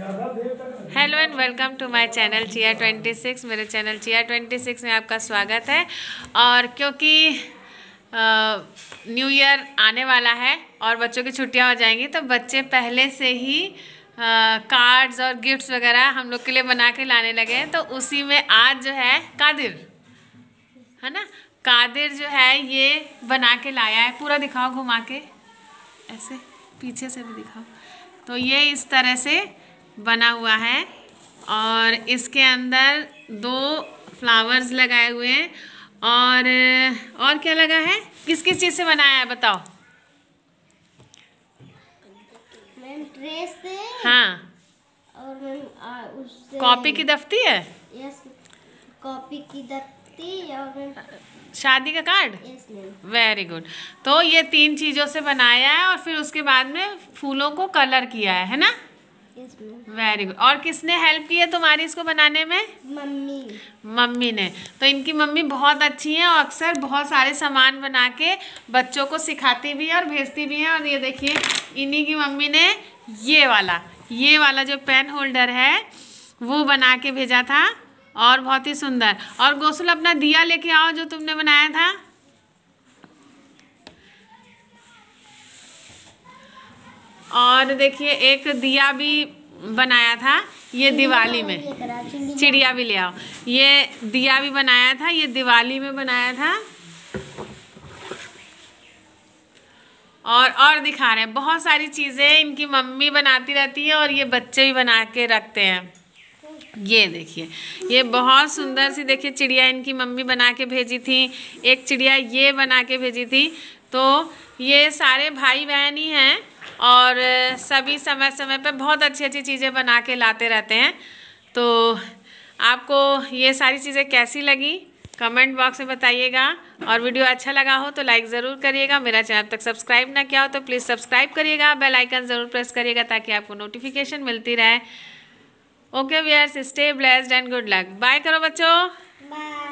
hello and welcome to my channel चिया 26 मेरे channel चिया 26 में आपका स्वागत है और क्योंकि न्यू ईयर आने वाला है और बच्चों की छुट्टियां हो जाएंगी तो बच्चे पहले से ही कार्ड्स और गिफ्ट्स वगैरह हम लोग के लिए बना के लाने लगे हैं तो उसी में आज जो है कादिर है ना कादिर जो है ये बना के लाया है पूरा दिखाओ घुमा के ऐसे पीछे से भी दिखाओ तो ये इस तरह से बना हुआ है और इसके अंदर दो फ्लावर्स लगाए हुए हैं और और क्या लगा है किस किस चीज़ से बनाया है बताओ हाँ कॉपी की दफ्ती है कॉपी की दफ्ती और शादी का कार्ड वेरी गुड तो ये तीन चीज़ों से बनाया है और फिर उसके बाद में फूलों को कलर किया है है ना वेरी गुड और किसने हेल्प की है तुम्हारी इसको बनाने में मम्मी मम्मी ने तो इनकी मम्मी बहुत अच्छी हैं और अक्सर बहुत सारे सामान बना के बच्चों को सिखाती भी है और भेजती भी हैं और ये देखिए इन्हीं की मम्मी ने ये वाला ये वाला जो पेन होल्डर है वो बना के भेजा था और बहुत ही सुंदर और गोसल अपना दिया लेके आओ जो तुमने बनाया था और देखिए एक दिया भी बनाया था ये दिवाली में चिड़िया भी ले आओ ये दिया भी बनाया था ये दिवाली में बनाया था और और दिखा रहे हैं बहुत सारी चीज़ें इनकी मम्मी बनाती रहती है और ये बच्चे भी बना के रखते हैं ये देखिए ये बहुत सुंदर सी देखिए चिड़िया इनकी मम्मी बना के भेजी थी एक चिड़िया ये बना के भेजी थी तो ये सारे भाई बहन ही हैं और सभी समय समय पे बहुत अच्छी अच्छी चीज़ें बना के लाते रहते हैं तो आपको ये सारी चीज़ें कैसी लगी कमेंट बॉक्स में बताइएगा और वीडियो अच्छा लगा हो तो लाइक ज़रूर करिएगा मेरा चैनल तक सब्सक्राइब ना किया हो तो प्लीज़ सब्सक्राइब करिएगा बेल आइकन ज़रूर प्रेस करिएगा ताकि आपको नोटिफिकेशन मिलती रहे okay are stay blessed and good luck bye करो बच्चों बाय